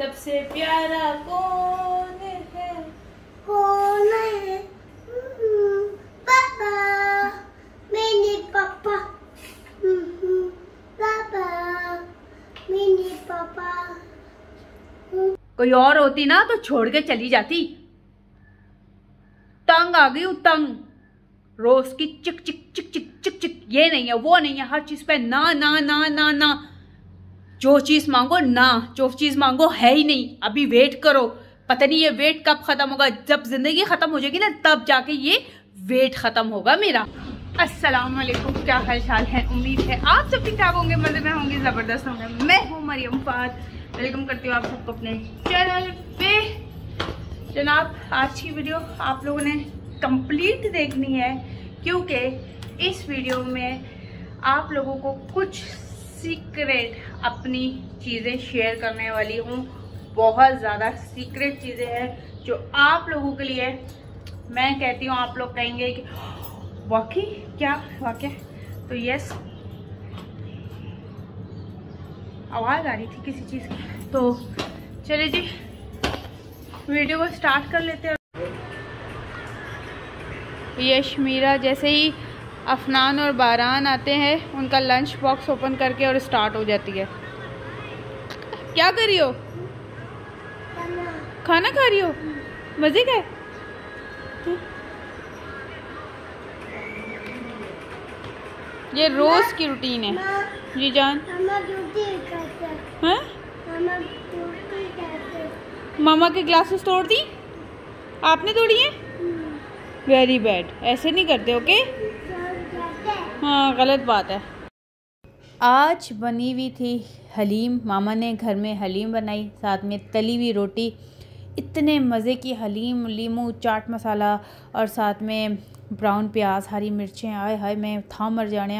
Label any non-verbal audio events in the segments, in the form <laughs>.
सबसे प्यारा कौन है कौन है हम्म, हम्म, कोई और होती ना तो छोड़ के चली जाती तंग आ गई तंग रोज की चिक चिक चिक चिक चिक चिक ये नहीं है वो नहीं है हर चीज पे ना ना ना ना ना जो चीज़ मांगो ना जो चीज़ मांगो है ही नहीं अभी वेट करो पता नहीं ये वेट कब ख़त्म होगा जब ज़िंदगी ख़त्म हो जाएगी ना तब जाके ये वेट ख़त्म होगा मेरा अस्सलाम वालेकुम क्या हाल चाल है उम्मीद है आप सब ठीक ठाक होंगे मज़े में होंगे ज़बरदस्त होंगे मैं हूँ मरियम फात वेलकम करती हूँ आप सबको अपने चैनल पे जनाब आज की वीडियो आप लोगों ने कंप्लीट देखनी है क्योंकि इस वीडियो में आप लोगों को कुछ सीक्रेट अपनी चीज़ें शेयर करने वाली हूँ बहुत ज़्यादा सीक्रेट चीज़ें हैं जो आप लोगों के लिए मैं कहती हूँ आप लोग कहेंगे कि वाकई क्या वाकई तो यस आवाज़ आ रही थी किसी चीज़ की तो चलिए जी वीडियो को स्टार्ट कर लेते हैं यश मीरा जैसे ही अफनान और बारान आते हैं उनका लंच बॉक्स ओपन करके और स्टार्ट हो जाती है क्या कर रही हो खाना खा रही हो मज़े का ये रोज की रूटीन है जी जान मामा के ग्लासेस तोड़ दी आपने तोड़ी है वेरी बैड ऐसे नहीं करते ओके okay? हाँ गलत बात है आज बनी हुई थी हलीम मामा ने घर में हलीम बनाई साथ में तली हुई रोटी इतने मज़े की हलीम लीमू चाट मसाला और साथ में ब्राउन प्याज हरी मिर्चें आए हाय मैं था मर जाने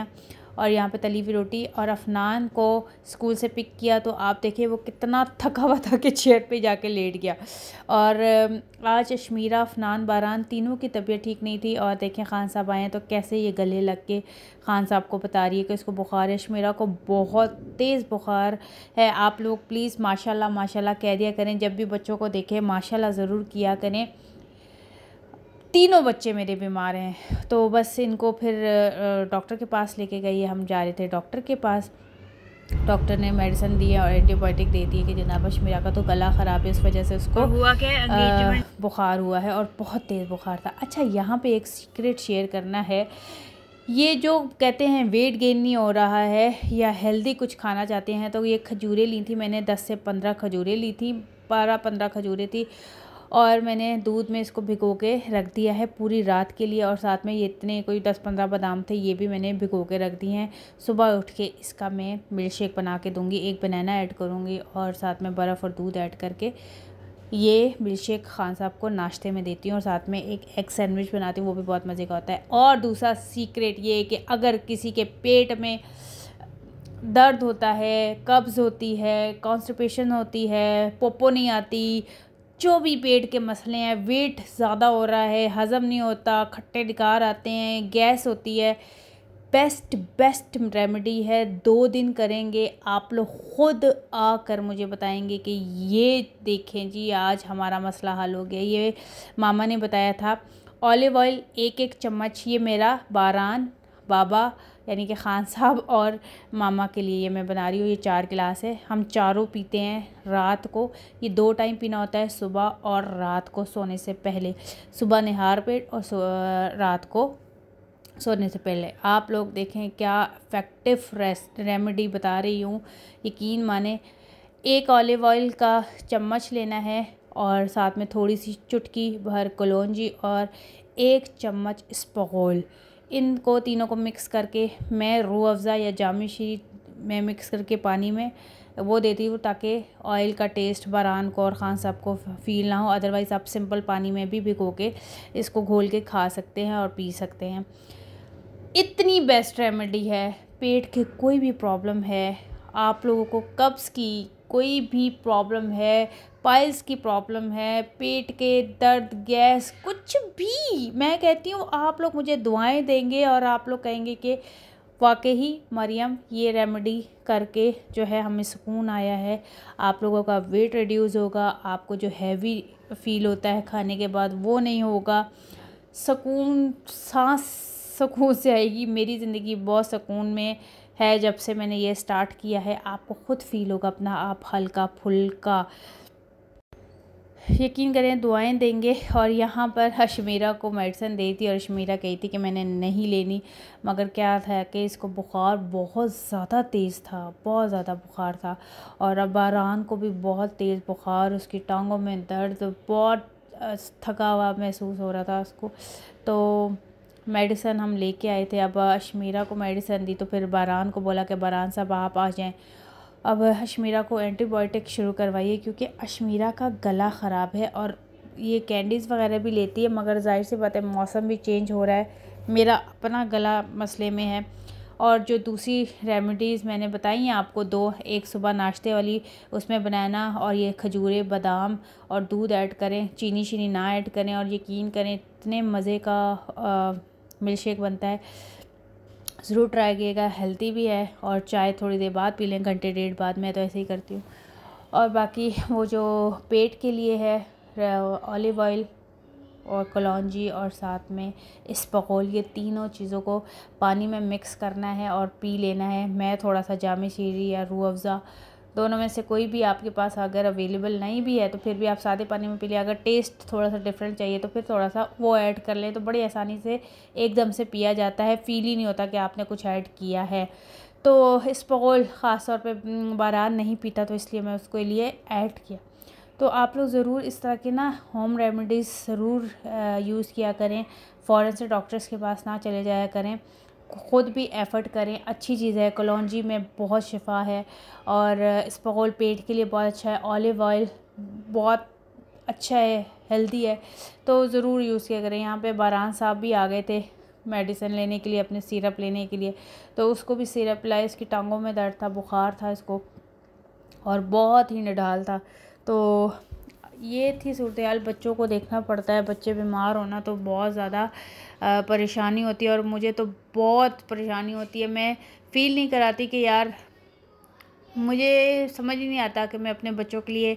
और यहाँ पे तली हुई रोटी और अफनान को स्कूल से पिक किया तो आप देखिए वो कितना थका हुआ था कि चेयर पे जाके लेट गया और आज अश्मीरा अफनान बारान तीनों की तबीयत ठीक नहीं थी और देखें खान साहब आए तो कैसे ये गले लग के खान साहब को बता रही है कि इसको बुखार है अश्मीरा को बहुत तेज़ बुखार है आप लोग प्लीज़ माशाल्लाह माशाल्लाह कह दिया करें जब भी बच्चों को देखें माशाल्लाह ज़रूर किया करें तीनों बच्चे मेरे बीमार हैं तो बस इनको फिर डॉक्टर के पास लेके गई हम जा रहे थे डॉक्टर के पास डॉक्टर ने मेडिसिन दिया और एंटीबायोटिक दे दिए कि जनाब अशमीरा का तो गला ख़राब है इस वजह से उसको हुआ क्या बुखार हुआ है और बहुत तेज़ बुखार था अच्छा यहाँ पे एक सीक्रेट शेयर करना है ये जो कहते हैं वेट गेन नहीं हो रहा है या हेल्दी कुछ खाना चाहते हैं तो ये खजूरें ली थी मैंने दस से पंद्रह खजूरें ली थी बारह पंद्रह खजूरें थी और मैंने दूध में इसको भिगो के रख दिया है पूरी रात के लिए और साथ में ये इतने कोई दस पंद्रह बादाम थे ये भी मैंने भिगो के रख दिए हैं सुबह उठ के इसका मैं मिल्क शेक बना के दूँगी एक बनाना ऐड करूँगी और साथ में बर्फ़ और दूध ऐड करके ये मिल्क शेक खान साहब को नाश्ते में देती हूँ और साथ में एक एग सैंडविच बनाती हूँ वो भी बहुत मज़े का होता है और दूसरा सीक्रेट ये कि अगर किसी के पेट में दर्द होता है कब्ज़ होती है कॉन्स्टिपेशन होती है पोपो नहीं आती जो भी पेट के मसले हैं वेट ज़्यादा हो रहा है हज़म नहीं होता खट्टे निकार आते हैं गैस होती है बेस्ट बेस्ट रेमेडी है दो दिन करेंगे आप लोग ख़ुद आकर मुझे बताएंगे कि ये देखें जी आज हमारा मसला हल हो गया ये मामा ने बताया था ऑलिव ऑयल एक एक चम्मच ये मेरा बारान बाबा यानी कि ख़ान साहब और मामा के लिए ये मैं बना रही हूँ ये चार गिलास है हम चारों पीते हैं रात को ये दो टाइम पीना होता है सुबह और रात को सोने से पहले सुबह निहार पेट और रात को सोने से पहले आप लोग देखें क्या इफ़ेक्टिव रेमेडी बता रही हूँ यकीन माने एक ऑलिव ऑयल का चम्मच लेना है और साथ में थोड़ी सी चुटकी भर कलौजी और एक चम्मच इस्पोल इनको तीनों को मिक्स करके मैं रू अफ़ज़ा या जाम शीत में मिक्स करके पानी में वो देती हूँ ताकि ऑयल का टेस्ट बरान को और ख़ान साहब को फील ना हो अदरवाइज़ आप सिंपल पानी में भी भिगो के इसको घोल के खा सकते हैं और पी सकते हैं इतनी बेस्ट रेमेडी है पेट के कोई भी प्रॉब्लम है आप लोगों को कब्ज़ की कोई भी प्रॉब्लम है पाइल्स की प्रॉब्लम है पेट के दर्द गैस कुछ भी मैं कहती हूँ आप लोग मुझे दुआएं देंगे और आप लोग कहेंगे कि वाकई मरियम ये रेमेडी करके जो है हमें सुकून आया है आप लोगों का वेट रिड्यूस होगा आपको जो हैवी फील होता है खाने के बाद वो नहीं होगा सुकून सांस सुकून से आएगी मेरी ज़िंदगी बहुत सुकून में है जब से मैंने ये स्टार्ट किया है आपको ख़ुद फील होगा अपना आप हल्का फुल्का यकीन करें दुआएं देंगे और यहाँ पर हशमीरा को मेडिसन दी थी और हशमीरा कही थी कि मैंने नहीं लेनी मगर क्या था कि इसको बुखार बहुत ज़्यादा तेज़ था बहुत ज़्यादा बुखार था और अबारान को भी बहुत तेज़ बुखार उसकी टांगों में दर्द बहुत थका हुआ महसूस हो रहा था उसको तो मेडिसन हम लेके आए थे अब अशमीरा को मेडिसन दी तो फिर बारान को बोला कि बारान साहब आप आ जाएं अब अशमीरा को एंटीबायोटिक शुरू करवाइए क्योंकि अशमीरा का गला ख़राब है और ये कैंडीज़ वगैरह भी लेती है मगर जाहिर सी बात है मौसम भी चेंज हो रहा है मेरा अपना गला मसले में है और जो दूसरी रेमेडीज़ मैंने बताई हैं आपको दो एक सुबह नाश्ते वाली उसमें बनाना और ये खजूरें बादाम और दूध ऐड करें चीनी शीनी ना ऐड करें और यकीन करें इतने मज़े का आ, मिल्क शेक बनता है ज़रूर ट्राई किएगा हेल्थी भी है और चाय थोड़ी देर बाद पी लें घंटे डेढ़ बाद मैं तो ऐसे ही करती हूँ और बाकी वो जो पेट के लिए है ऑलिव ऑयल और कलौजी और साथ में इसबगोल ये तीनों चीज़ों को पानी में मिक्स करना है और पी लेना है मैं थोड़ा सा जामे शीरी या रू अफ़ज़ा दोनों में से कोई भी आपके पास अगर अवेलेबल नहीं भी है तो फिर भी आप सादे पानी में पी लें अगर टेस्ट थोड़ा सा डिफरेंट चाहिए तो फिर थोड़ा सा वो ऐड कर लें तो बड़ी आसानी से एकदम से पिया जाता है फील ही नहीं होता कि आपने कुछ ऐड किया है तो स्पॉल ख़ास तौर पर बारात नहीं पीता तो इसलिए मैं उसके लिए ऐड किया तो आप लोग ज़रूर इस तरह के ना होम रेमेडीज़ ज़रूर यूज़ किया करें फ़ौरन से डॉक्टर्स के पास ना चले जाया करें ख़ुद भी एफ़र्ट करें अच्छी चीज़ है कलौजी में बहुत शिफा है और इस्पोल पेट के लिए बहुत अच्छा है ऑलिव ऑयल बहुत अच्छा है हेल्दी है तो ज़रूर यूज़ किया करें यहाँ पे बारान साहब भी आ गए थे मेडिसिन लेने के लिए अपने सिरप लेने के लिए तो उसको भी सिरप लाए इसकी टांगों में दर्द था बुखार था इसको और बहुत ही निढाल था तो ये थी सूरत हाल बच्चों को देखना पड़ता है बच्चे बीमार होना तो बहुत ज़्यादा परेशानी होती है और मुझे तो बहुत परेशानी होती है मैं फ़ील नहीं कराती कि यार मुझे समझ नहीं आता कि मैं अपने बच्चों के लिए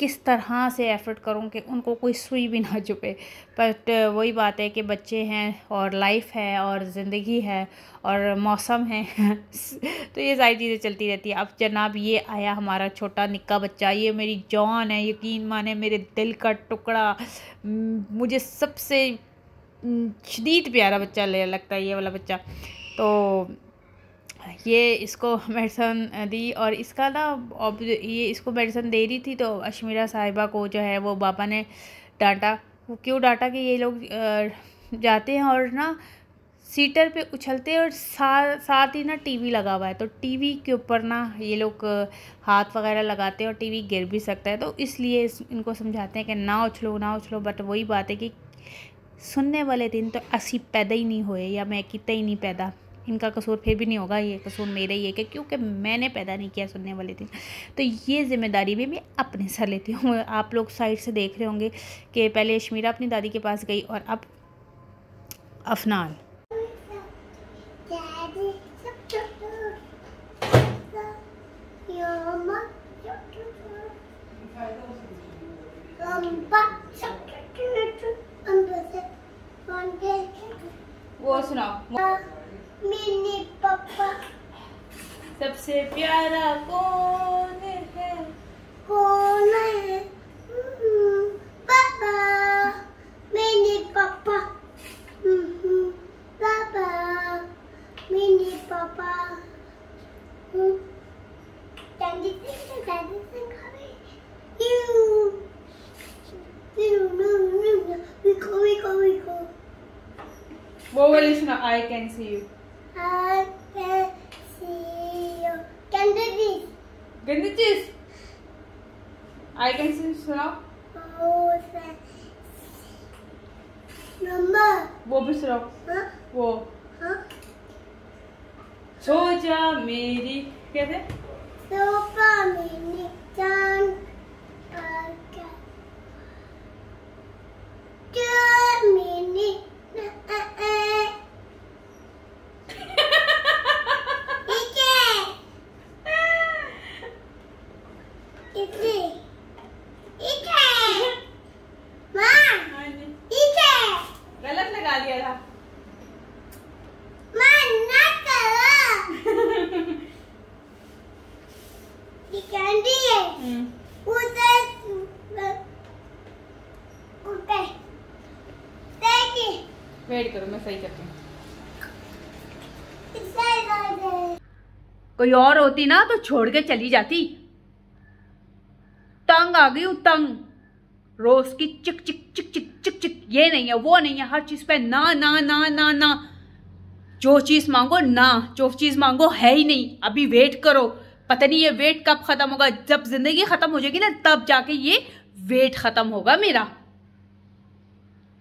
किस तरह से एफ़र्ट करूँ कि उनको कोई सुई भी ना चुपे बट uh, वही बात है कि बच्चे हैं और लाइफ है और ज़िंदगी है और मौसम है <laughs> तो ये सारी चीज़ें चलती रहती है अब जनाब ये आया हमारा छोटा निक्का बच्चा ये मेरी जॉन है यकीन माने मेरे दिल का टुकड़ा मुझे सबसे शदीद प्यारा बच्चा लगता है ये वाला बच्चा तो ये इसको मेडिसन दी और इसका ना अब ये इसको मेडिसन दे रही थी तो अशमीरा साहिबा को जो है वो बाबा ने डांटा वो क्यों डांटा कि ये लोग जाते हैं और ना सीटर पे उछलते हैं और साथ साथ ही ना टीवी लगा हुआ है तो टीवी के ऊपर ना ये लोग हाथ वगैरह लगाते हैं और टीवी गिर भी सकता है तो इसलिए इनको समझाते हैं कि ना उछलो ना उछलो बट वही बात है कि सुनने वाले दिन तो असी पैदा ही नहीं हुए या मैं कितने ही नहीं पैदा इनका कसूर फिर भी नहीं होगा ये कसूर मेरा ही है क्या क्योंकि मैंने पैदा नहीं किया सुनने वाले दिन तो ये जिम्मेदारी भी मैं अपने सर लेती हूँ आप लोग साइड से देख रहे होंगे कि पहले अश्मीरा अपनी दादी के पास गई और अब अफनान वो मेरे पापा सबसे प्यारा कौन है कौन है पापा मेरे पापा पापा मेरे पापा Daddy thinks Daddy thinks you. You no no no. We go we go we go. What will you I can see you. लो वो सो जा मेरी कहते सोफा सही करती हूँ कोई और होती ना तो छोड़ के चली जाती तंग आ गई तंग रोज की चिक चिक चिक चिक चिक चिक ये नहीं है वो नहीं है हर चीज पे ना ना ना ना ना जो चीज मांगो ना जो चीज मांगो है ही नहीं अभी वेट करो पता नहीं ये वेट कब खत्म होगा जब जिंदगी खत्म हो जाएगी ना तब जाके ये वेट खत्म होगा मेरा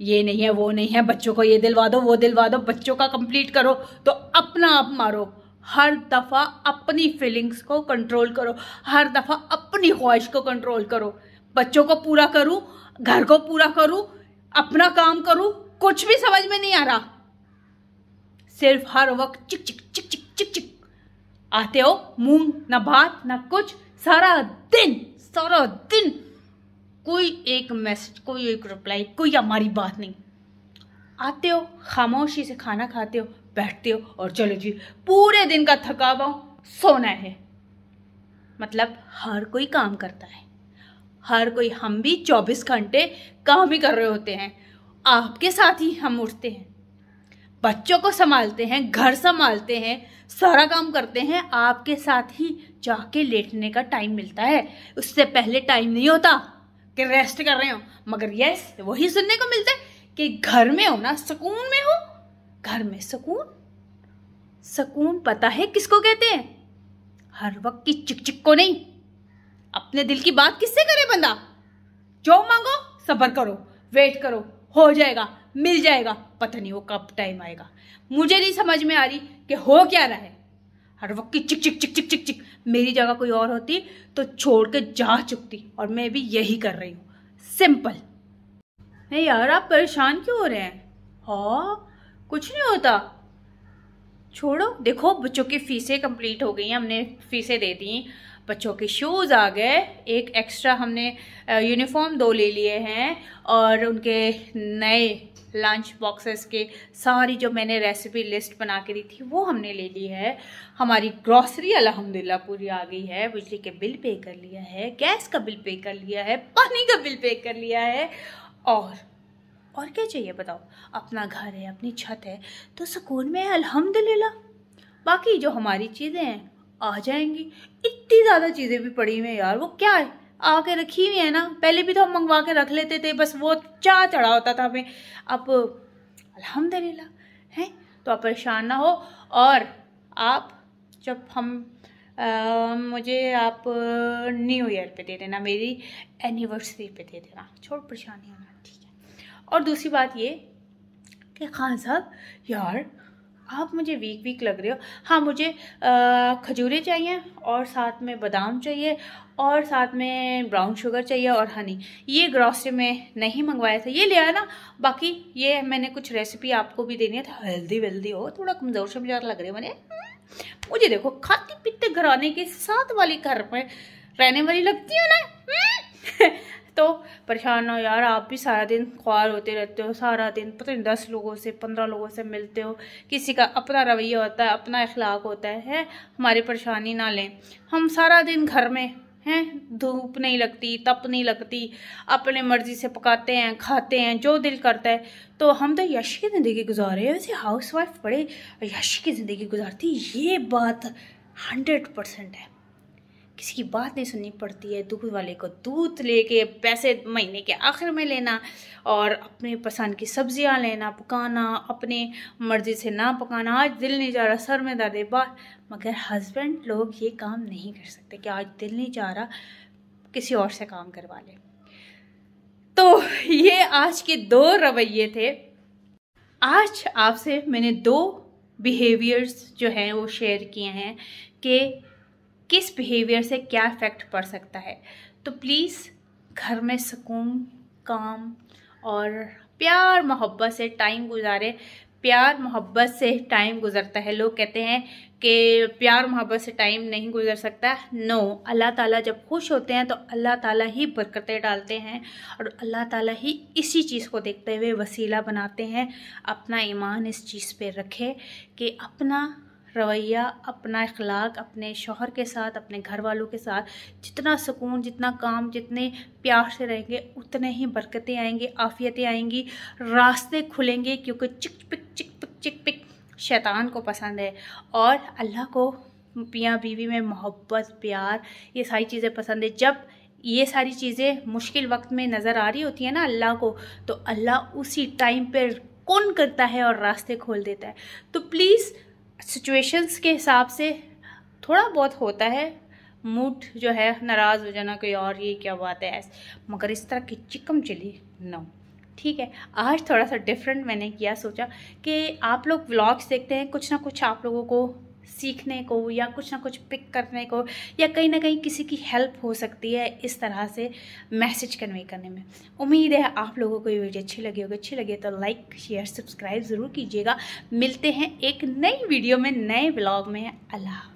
ये नहीं है वो नहीं है बच्चों को ये दिलवा दो वो दिलवा दो बच्चों का कंप्लीट करो तो अपना आप मारो हर दफ़ा अपनी फीलिंग्स को कंट्रोल करो हर दफ़ा अपनी ख्वाहिश को कंट्रोल करो बच्चों को पूरा करूं घर को पूरा करूं अपना काम करूं कुछ भी समझ में नहीं आ रहा सिर्फ हर वक्त चिक चिक चिक चिक चिक चिक आते हो मूंग ना बात ना कुछ सारा दिन सारा दिन कोई एक मैसेज कोई एक रिप्लाई कोई हमारी बात नहीं आते हो खामोशी से खाना खाते हो बैठते हो और चलो जी पूरे दिन का थकावा सोना है मतलब हर कोई काम करता है हर कोई हम भी चौबीस घंटे काम ही कर रहे होते हैं आपके साथ ही हम उठते हैं बच्चों को संभालते हैं घर संभालते हैं सारा काम करते हैं आपके साथ ही जाके लेटने का टाइम मिलता है उससे पहले टाइम नहीं होता कि रेस्ट कर रहे हो मगर यस वही सुनने को मिलता है कि घर में हो ना सुकून में हो घर में सुकून सुकून पता है किसको कहते हैं हर वक्त की चिक चिक को नहीं अपने दिल की बात किससे करे बंदा जो मांगो सबर करो वेट करो हो जाएगा मिल जाएगा पता नहीं वो कब टाइम आएगा मुझे नहीं समझ में आ रही कि हो क्या रहा है हर वक्त की चिक चिक चिक चिक चिक चिक मेरी जगह कोई और होती तो छोड़ के जा चुकती और मैं भी यही कर रही हूँ सिंपल नहीं यार आप परेशान क्यों हो रहे हैं हाँ कुछ नहीं होता छोड़ो देखो बच्चों की फ़ीसें कंप्लीट हो गई हैं हमने फ़ीसें दे दी बच्चों के शूज़ आ गए एक एक्स्ट्रा हमने यूनिफॉर्म दो ले लिए हैं और उनके नए लंच बॉक्सेस के सारी जो मैंने रेसिपी लिस्ट बना के दी थी वो हमने ले ली है हमारी ग्रॉसरी अलहमदिल्ला पूरी आ गई है बिजली के बिल पे कर लिया है गैस का बिल पे कर लिया है पानी का बिल पे कर लिया है और और क्या चाहिए बताओ अपना घर है अपनी छत है तो सुकून में है अलहमदिल्ला बाकी जो हमारी चीज़ें हैं आ जाएंगी इतनी ज़्यादा चीज़ें भी पड़ी हुई हैं यार वो क्या है आके रखी हुई है ना पहले भी तो हम मंगवा के रख लेते थे बस वो चा चढ़ा होता था हमें अब ला हैं तो आप परेशान ना हो और आप जब हम आ, मुझे आप न्यू ईयर पे दे देना मेरी एनिवर्सरी पे दे देना छोड़ परेशानी होना ठीक है और दूसरी बात ये कि खान साहब यार आप मुझे वीक वीक लग रहे हो हाँ मुझे खजूरें चाहिए और साथ में बादाम चाहिए और साथ में ब्राउन शुगर चाहिए और हनी ये ग्रॉसरी में नहीं मंगवाया था ये ले आया ना बाकी ये मैंने कुछ रेसिपी आपको भी देनी है था हेल्दी वेल्दी हो थोड़ा कमज़ोर से मुझे लग रहे हो मैंने मुझे देखो खाते पीते घराने के साथ वाली घर में रहने वाली लगती है ना तो परेशान हो यार आप भी सारा दिन ख्वार होते रहते हो सारा दिन पता नहीं दस लोगों से पंद्रह लोगों से मिलते हो किसी का अपना रवैया होता है अपना अखलाक होता है, है हमारी परेशानी ना लें हम सारा दिन घर में हैं धूप नहीं लगती तप नहीं लगती अपने मर्जी से पकाते हैं खाते हैं जो दिल करता है तो हम तो यश की ज़िंदगी गुजार रहे हैं वैसे हाउस वाइफ बड़े यश की ज़िंदगी गुजारती ये बात हंड्रेड परसेंट है किसी की बात नहीं सुननी पड़ती है दूध वाले को दूध लेके पैसे महीने के आखिर में लेना और अपने पसंद की सब्जियां लेना पकाना अपने मर्ज़ी से ना पकाना आज दिल नहीं जा रहा सर में दर्द है बात मगर हस्बैंड लोग ये काम नहीं कर सकते कि आज दिल नहीं जा रहा किसी और से काम करवा ले तो ये आज के दो रवैये थे आज आपसे मैंने दो बिहेवियर्स जो हैं वो शेयर किए हैं कि किस बिहेवियर से क्या इफ़ेक्ट पड़ सकता है तो प्लीज़ घर में सुकून काम और प्यार मोहब्बत से टाइम गुजारे प्यार मोहब्बत से टाइम गुजरता है लोग कहते हैं कि प्यार मोहब्बत से टाइम नहीं गुजर सकता नो अल्लाह ताला जब खुश होते हैं तो अल्लाह ताला ही बरकतें डालते हैं और अल्लाह ताला ही इसी चीज़ को देखते हुए वसीला बनाते हैं अपना ईमान इस चीज़ पे रखे कि अपना रवैया अपना अखलाक अपने शोहर के साथ अपने घर वालों के साथ जितना सुकून जितना काम जितने प्यार से रहेंगे उतने ही बरकतें आएंगी आफियतें आएंगी रास्ते खुलेंगे क्योंकि चिक पिक चिक पिक चिक पिक शैतान को पसंद है और अल्लाह को पियाँ बीवी में मोहब्बत प्यार ये सारी चीज़ें पसंद है जब ये सारी चीज़ें मुश्किल वक्त में नज़र आ रही होती है ना अल्लाह को तो अल्लाह उसी टाइम पर कौन करता है और रास्ते खोल देता है तो प्लीज़ सिचुएशंस के हिसाब से थोड़ा बहुत होता है मूड जो है नाराज़ हो जाना कोई और ये क्या बात है ऐसे मगर इस तरह की चिकम चिली नो ठीक है आज थोड़ा सा डिफरेंट मैंने किया सोचा कि आप लोग व्लॉग्स देखते हैं कुछ ना कुछ आप लोगों को सीखने को या कुछ ना कुछ पिक करने को या कहीं ना कहीं किसी की हेल्प हो सकती है इस तरह से मैसेज कन्वे करने में उम्मीद है आप लोगों को ये वीडियो अच्छी लगी होगी अच्छी लगी तो लाइक शेयर सब्सक्राइब ज़रूर कीजिएगा मिलते हैं एक नई वीडियो में नए ब्लॉग में अल्लाह